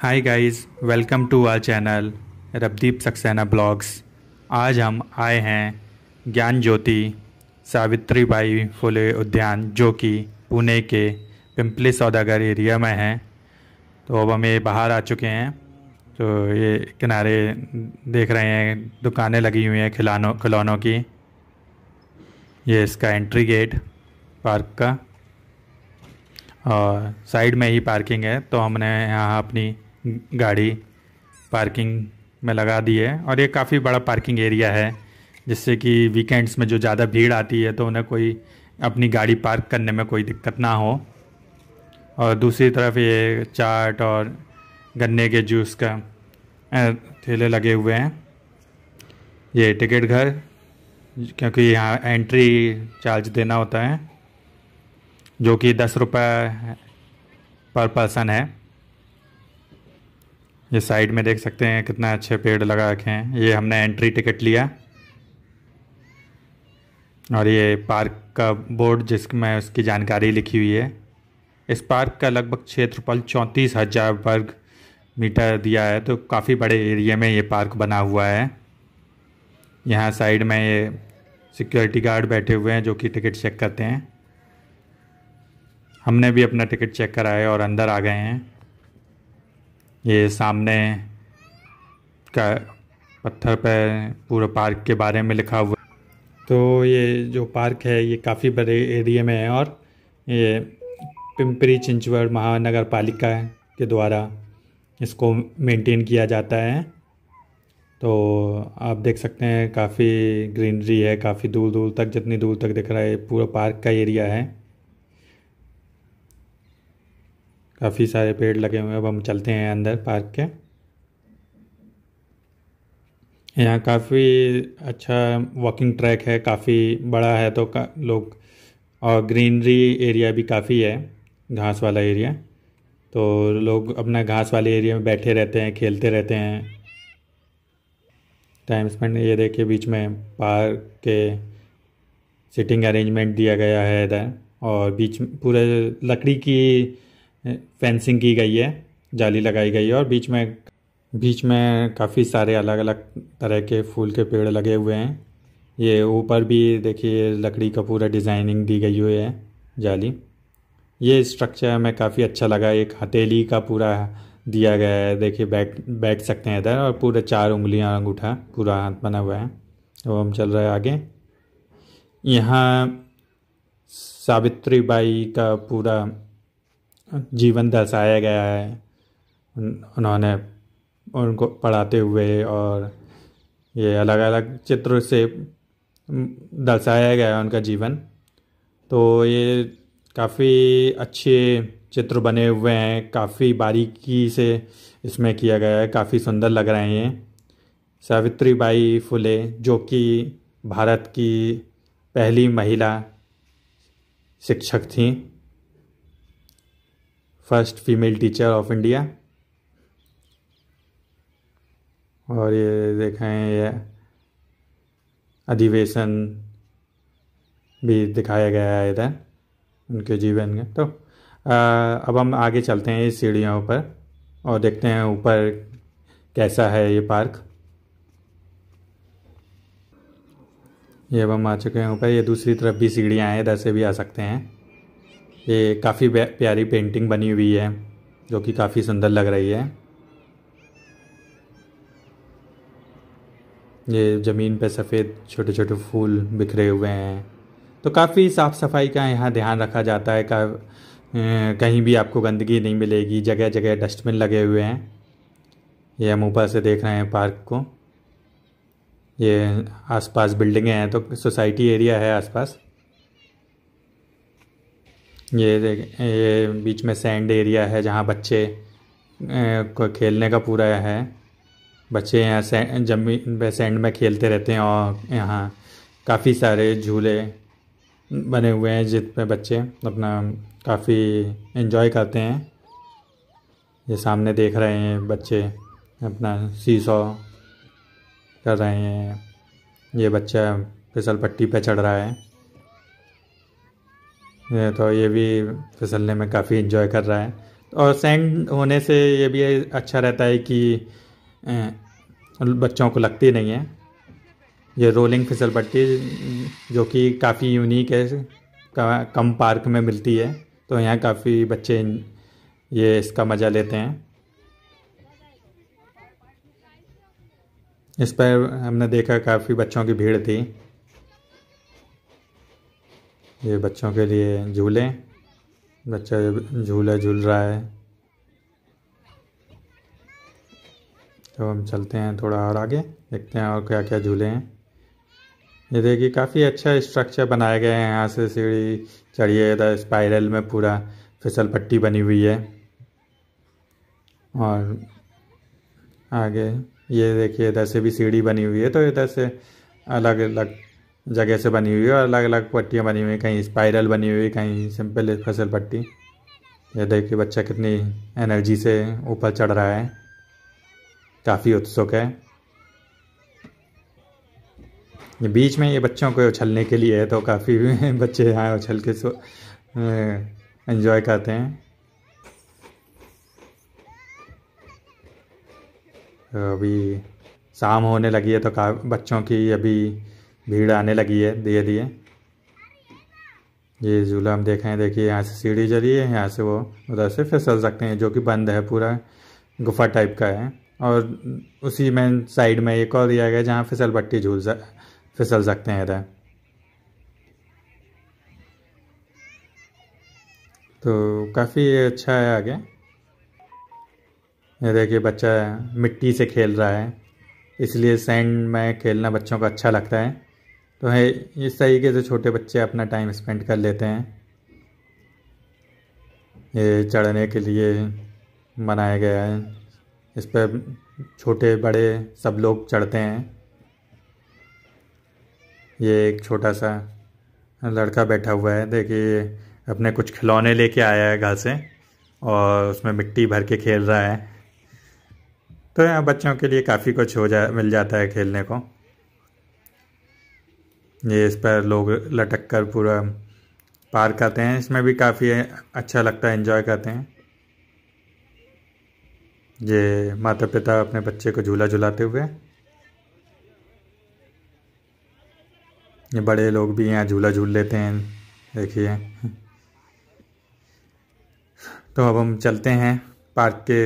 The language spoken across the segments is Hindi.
hi guys welcome to our channel Rabdeep Saxena blogs आज हम आए हैं ज्ञान ज्योति सावित्री बाई फुले उद्यान जो कि पुणे के पिंपली सौदागर एरिया में है तो अब हम ये बाहर आ चुके हैं तो ये किनारे देख रहे हैं दुकानें लगी हुई हैं खिलौनों खिलौनों की ये इसका एंट्री गेट पार्क का और साइड में ही पार्किंग है तो हमने यहाँ अपनी गाड़ी पार्किंग में लगा दी है और ये काफ़ी बड़ा पार्किंग एरिया है जिससे कि वीकेंड्स में जो ज़्यादा भीड़ आती है तो उन्हें कोई अपनी गाड़ी पार्क करने में कोई दिक्कत ना हो और दूसरी तरफ ये चाट और गन्ने के जूस का ठेले लगे हुए हैं ये टिकट घर क्योंकि यहाँ एंट्री चार्ज देना होता है जो कि दस रुपये पर पर्सन है ये साइड में देख सकते हैं कितना अच्छे पेड़ लगा रखे हैं ये हमने एंट्री टिकट लिया और ये पार्क का बोर्ड जिसमें उसकी जानकारी लिखी हुई है इस पार्क का लगभग क्षेत्रफल चौंतीस हज़ार वर्ग मीटर दिया है तो काफ़ी बड़े एरिया में ये पार्क बना हुआ है यहाँ साइड में ये सिक्योरिटी गार्ड बैठे हुए हैं जो कि टिकट चेक करते हैं हमने भी अपना टिकट चेक कराया और अंदर आ गए हैं ये सामने का पत्थर पर पूरा पार्क के बारे में लिखा हुआ तो ये जो पार्क है ये काफ़ी बड़े एरिया में है और ये पिंपरी चिंचवड़ महानगर पालिका के द्वारा इसको मेंटेन किया जाता है तो आप देख सकते हैं काफ़ी ग्रीनरी है काफ़ी दूर दूर तक जितनी दूर तक दिख रहा है पूरा पार्क का एरिया है काफ़ी सारे पेड़ लगे हुए हैं अब हम चलते हैं अंदर पार्क के यहाँ काफ़ी अच्छा वॉकिंग ट्रैक है काफ़ी बड़ा है तो लोग और ग्रीनरी एरिया भी काफ़ी है घास वाला एरिया तो लोग अपना घास वाले एरिया में बैठे रहते हैं खेलते रहते हैं टाइम स्पेंड ये देखिए बीच में पार्क के सिटिंग अरेंजमेंट दिया गया है इधर और बीच पूरे लकड़ी की फेंसिंग की गई है जाली लगाई गई है और बीच में बीच में काफ़ी सारे अलग अलग तरह के फूल के पेड़ लगे हुए हैं ये ऊपर भी देखिए लकड़ी का पूरा डिज़ाइनिंग दी गई हुई है जाली ये स्ट्रक्चर हमें काफ़ी अच्छा लगा एक हथेली का पूरा दिया गया है देखिए बैठ बैठ सकते हैं इधर और पूरे चार उंगलियां अंगूठा पूरा हाथ बना हुआ है तो हम चल रहे हैं आगे यहाँ सावित्री बाई का पूरा जीवन दर्शाया गया है उन्होंने उनको पढ़ाते हुए और ये अलग अलग चित्र से दर्शाया गया है उनका जीवन तो ये काफ़ी अच्छे चित्र बने हुए हैं काफ़ी बारीकी से इसमें किया गया है काफ़ी सुंदर लग रहे हैं सावित्री बाई फुले जो कि भारत की पहली महिला शिक्षक थी first female teacher of India और ये देखें ये अधिवेशन भी दिखाया गया है इधर उनके जीवन में तो आ, अब हम आगे चलते हैं इस सीढ़ियों पर और देखते हैं ऊपर कैसा है ये पार्क ये अब हम आ चुके हैं ऊपर ये दूसरी तरफ भी सीढ़ियाँ हैं इधर से भी आ सकते हैं ये काफ़ी प्यारी पेंटिंग बनी हुई है जो कि काफ़ी सुंदर लग रही है ये ज़मीन पे सफ़ेद छोटे छोटे फूल बिखरे हुए हैं तो काफ़ी साफ़ सफाई का यहाँ ध्यान रखा जाता है का कहीं भी आपको गंदगी नहीं मिलेगी जगह जगह डस्टबिन लगे हुए हैं ये हम ऊपर से देख रहे हैं पार्क को ये आसपास बिल्डिंगें हैं तो सोसाइटी एरिया है आसपास ये देख ये बीच में सैंड एरिया है जहाँ बच्चे को खेलने का पूरा है बच्चे यहाँ सैंड जमीन पे सैंड में खेलते रहते हैं और यहाँ काफ़ी सारे झूले बने हुए हैं जित पे बच्चे अपना काफ़ी इन्जॉय करते हैं ये सामने देख रहे हैं बच्चे अपना सीसॉ कर रहे हैं ये बच्चा फिसल पट्टी पे चढ़ रहा है तो ये भी फिसलने में काफ़ी इन्जॉय कर रहा है और सेंड होने से ये भी अच्छा रहता है कि अं, बच्चों को लगती नहीं है ये रोलिंग फिसल पट्टी जो कि काफ़ी यूनिक है कम पार्क में मिलती है तो यहाँ काफ़ी बच्चे ये इसका मज़ा लेते हैं इस पर हमने देखा काफ़ी बच्चों की भीड़ थी ये बच्चों के लिए झूले बच्चा झूला झूल रहा है तो हम चलते हैं थोड़ा और आगे देखते हैं और क्या क्या झूले हैं ये देखिए काफ़ी अच्छा स्ट्रक्चर बनाया गया है यहाँ से सीढ़ी चढ़िए इधर स्पाइरल में पूरा फिसल पट्टी बनी हुई है और आगे ये देखिए इधर से भी सीढ़ी बनी हुई है तो इधर से अलग अलग जगह से बनी हुई है और अलग अलग पट्टियाँ बनी हुई कहीं स्पाइरल बनी हुई कहीं सिंपल फसल पट्टी ये देखिए बच्चा कितनी एनर्जी से ऊपर चढ़ रहा है काफ़ी उत्सुक है ये बीच में ये बच्चों को उछलने के लिए है तो काफ़ी बच्चे यहाँ उछल के सो एंजॉय करते हैं अभी शाम होने लगी है तो का बच्चों की अभी भीड़ आने लगी है धीरे धीरे ये झूला हम देखे हैं देखिए यहाँ से सीढ़ी चली है यहाँ से वो उधर से फिसल सकते हैं जो कि बंद है पूरा गुफा टाइप का है और उसी में साइड में एक और दिया गया जहाँ फिसल पट्टी झूल सक फिसल सकते हैं इधर तो काफ़ी अच्छा है आगे ये देखिए बच्चा मिट्टी से खेल रहा है इसलिए सैंड में खेलना बच्चों को अच्छा लगता है तो है इस तरीके से छोटे बच्चे अपना टाइम स्पेंड कर लेते हैं ये चढ़ने के लिए बनाया गया है इस पर छोटे बड़े सब लोग चढ़ते हैं ये एक छोटा सा लड़का बैठा हुआ है देखिए अपने कुछ खिलौने लेके आया है घर से और उसमें मिट्टी भर के खेल रहा है तो यहाँ बच्चों के लिए काफ़ी कुछ हो जा मिल जाता है खेलने को ये इस पर लोग लटक कर पूरा पार्क आते हैं इसमें भी काफ़ी अच्छा लगता है इन्जॉय करते हैं ये माता पिता अपने बच्चे को झूला झुलाते हुए ये बड़े लोग भी यहाँ झूला झूल लेते हैं देखिए तो अब हम चलते हैं पार्क के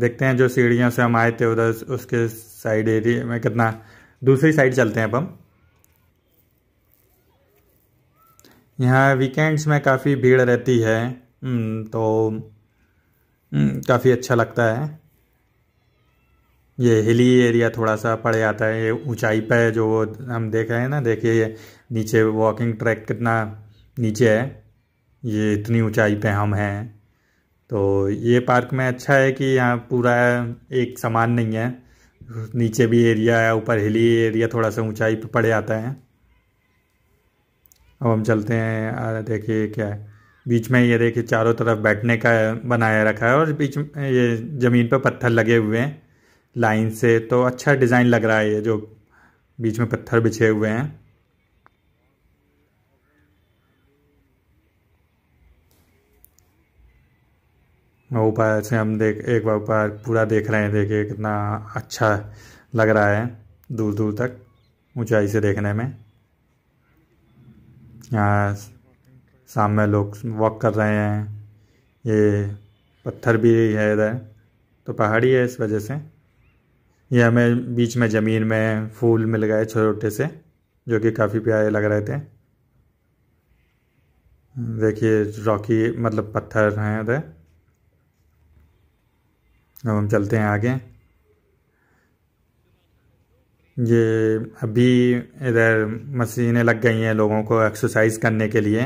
देखते हैं जो सीढ़ियों से हम आए थे उधर उसके साइड एरिया में कितना दूसरी साइड चलते हैं अब हम यहाँ वीकेंड्स में काफ़ी भीड़ रहती है हम्म, तो हम्म, काफ़ी अच्छा लगता है ये हिली एरिया थोड़ा सा पड़ जाता है ये ऊंचाई पर जो हम देख रहे हैं ना देखिए ये नीचे वॉकिंग ट्रैक कितना नीचे है ये इतनी ऊंचाई पे हम हैं तो ये पार्क में अच्छा है कि यहाँ पूरा एक समान नहीं है नीचे भी एरिया है ऊपर हिली एरिया थोड़ा सा ऊंचाई पर पड़ जाता है अब हम चलते हैं देखिए क्या है बीच में ये देखिए चारों तरफ बैठने का बनाया रखा है और बीच में ये ज़मीन पर पत्थर लगे हुए हैं लाइन से तो अच्छा डिज़ाइन लग रहा है ये जो बीच में पत्थर बिछे हुए हैं ऊपर से हम देख एक बार ऊपर पूरा देख रहे हैं देखिए कितना अच्छा लग रहा है दूर दूर तक ऊंचाई से देखने में शाम में लोग वॉक कर रहे हैं ये पत्थर भी है इधर तो पहाड़ी है इस वजह से ये हमें बीच में ज़मीन में फूल मिल गए छोटे से जो कि काफ़ी प्यारे लग रहे थे देखिए रॉकी मतलब पत्थर हैं उधर अब हम चलते हैं आगे ये अभी इधर मशीनें लग गई हैं लोगों को एक्सरसाइज करने के लिए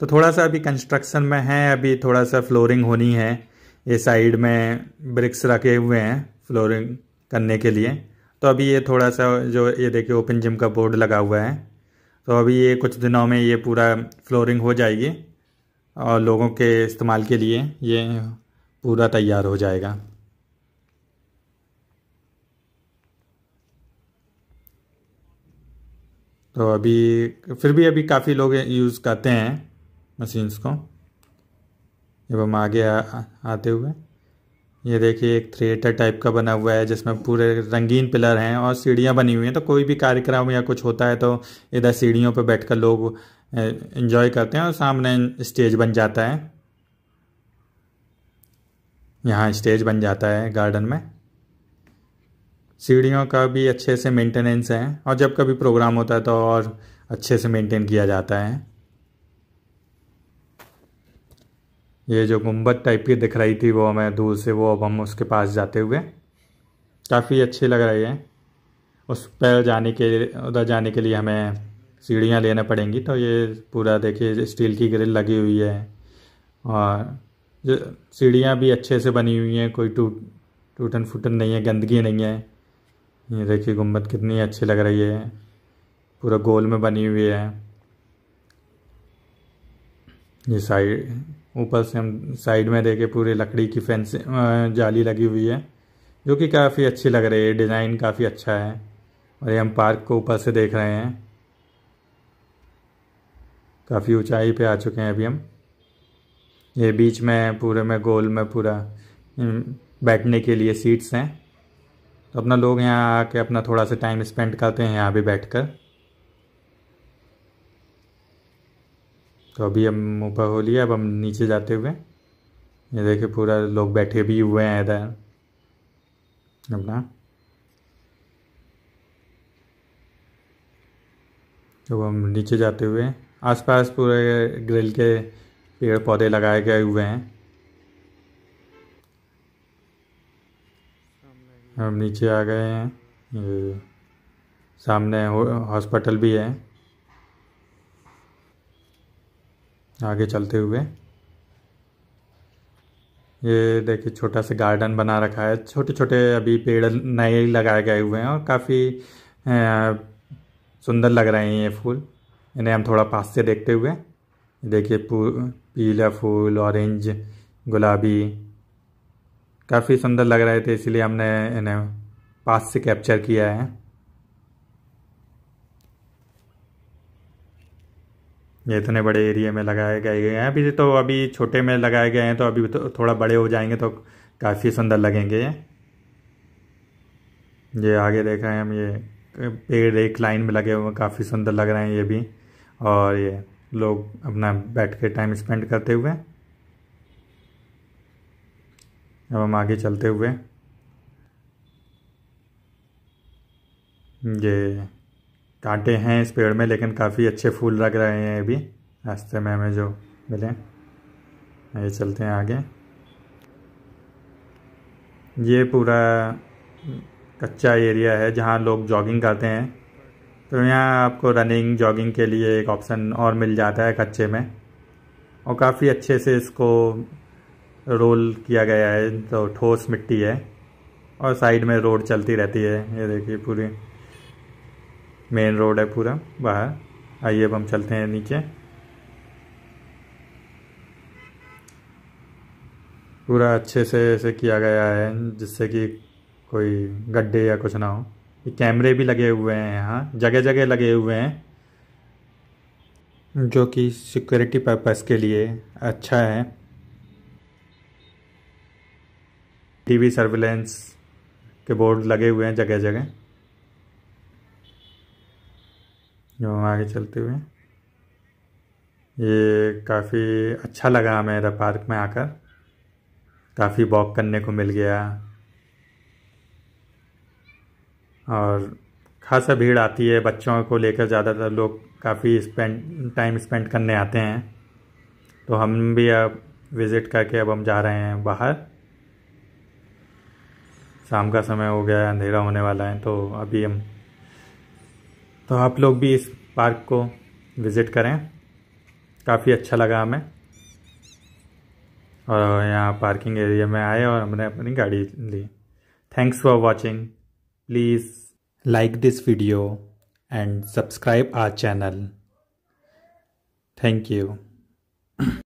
तो थोड़ा सा अभी कंस्ट्रक्शन में है अभी थोड़ा सा फ्लोरिंग होनी है ये साइड में ब्रिक्स रखे हुए हैं फ्लोरिंग करने के लिए तो अभी ये थोड़ा सा जो ये देखिए ओपन जिम का बोर्ड लगा हुआ है तो अभी ये कुछ दिनों में ये पूरा फ्लोरिंग हो जाएगी और लोगों के इस्तेमाल के लिए ये पूरा तैयार हो जाएगा तो अभी फिर भी अभी काफ़ी लोग यूज़ करते हैं मशीन्स को जब हम आगे आ, आते हुए ये देखिए एक थिएटर टाइप का बना हुआ है जिसमें पूरे रंगीन पिलर हैं और सीढ़ियाँ बनी हुई हैं तो कोई भी कार्यक्रम या कुछ होता है तो इधर सीढ़ियों पर बैठकर लोग इन्जॉय करते हैं और सामने स्टेज बन जाता है यहाँ स्टेज बन जाता है गार्डन में सीढ़ियों का भी अच्छे से मेंटेनेंस है और जब कभी प्रोग्राम होता है तो और अच्छे से मेंटेन किया जाता है ये जो गुम्बद टाइप की दिख रही थी वो हमें दूर से वो अब हम उसके पास जाते हुए काफ़ी अच्छी लग रही है उस पर जाने के उधर जाने के लिए हमें सीढ़ियाँ लेना पड़ेंगी तो ये पूरा देखिए स्टील की ग्रिल लगी हुई है और सीढ़ियाँ भी अच्छे से बनी हुई हैं कोई टूट टूटन फूटन नहीं है गंदगी नहीं है ये देखिए गुम्बद कितनी अच्छी लग रही है पूरा गोल में बनी हुई है ये साइड ऊपर से हम साइड में देखे पूरी लकड़ी की फेंस जाली लगी हुई है जो कि काफ़ी अच्छी लग रही है डिज़ाइन काफ़ी अच्छा है और ये हम पार्क को ऊपर से देख रहे हैं काफ़ी ऊंचाई पे आ चुके हैं अभी हम ये बीच में पूरे में गोल में पूरा हम्म, बैठने के लिए सीट्स हैं तो अपना लोग यहाँ आके अपना थोड़ा सा टाइम स्पेंड करते हैं यहाँ भी बैठ कर तो अभी हम ऊपर हो लिया अब हम नीचे जाते हुए ये देखिए पूरा लोग बैठे भी हुए हैं इधर अपना तो हम नीचे जाते हुए आसपास पूरे ग्रिल के पेड़ पौधे लगाए गए हुए हैं हम नीचे आ गए हैं ये सामने हॉस्पिटल भी है आगे चलते हुए ये देखिए छोटा सा गार्डन बना रखा है छोटे छोटे अभी पेड़ नए लगाए गए हुए हैं और काफ़ी सुंदर लग रहे हैं ये फूल इन्हें हम थोड़ा पास से देखते हुए देखिए पीला फूल ऑरेंज गुलाबी काफ़ी सुंदर लग रहे थे इसलिए हमने इन्हें पास से कैप्चर किया है ये इतने बड़े एरिया में लगाए गए हैं अभी तो अभी छोटे में लगाए गए हैं तो अभी तो थोड़ा बड़े हो जाएंगे तो काफ़ी सुंदर लगेंगे ये आगे देख रहे हैं हम ये पेड़ एक लाइन में लगे हुए काफ़ी सुंदर लग रहे हैं ये भी और ये लोग अपना बैठ के टाइम स्पेंड करते हुए अब हम आगे चलते हुए ये कांटे हैं इस पेड़ में लेकिन काफ़ी अच्छे फूल लग रहे हैं अभी रास्ते में हमें जो मिले ये चलते हैं आगे ये पूरा कच्चा एरिया है जहाँ लोग जॉगिंग करते हैं तो यहाँ आपको रनिंग जॉगिंग के लिए एक ऑप्शन और मिल जाता है कच्चे में और काफ़ी अच्छे से इसको रोल किया गया है तो ठोस मिट्टी है और साइड में रोड चलती रहती है ये देखिए पूरी मेन रोड है पूरा बाहर आइए अब हम चलते हैं नीचे पूरा अच्छे से ऐसे किया गया है जिससे कि कोई गड्ढे या कुछ ना हो ये कैमरे भी लगे हुए हैं यहाँ जगह जगह लगे हुए हैं जो कि सिक्योरिटी पर्पज़ के लिए अच्छा है टीवी सर्विलेंस के बोर्ड लगे हुए हैं जगह जगह जो हम आगे चलते हुए ये काफ़ी अच्छा लगा हमें पार्क में आकर काफ़ी वॉक करने को मिल गया और खासा भीड़ आती है बच्चों को लेकर ज़्यादातर लोग काफ़ी स्पेंड टाइम स्पेंड करने आते हैं तो हम भी अब विज़िट करके अब हम जा रहे हैं बाहर शाम का समय हो गया है अंधेरा होने वाला है तो अभी हम तो आप लोग भी इस पार्क को विज़िट करें काफ़ी अच्छा लगा हमें और यहाँ पार्किंग एरिया में आए और हमने अपनी गाड़ी ली thanks for watching please like this video and subscribe our channel thank you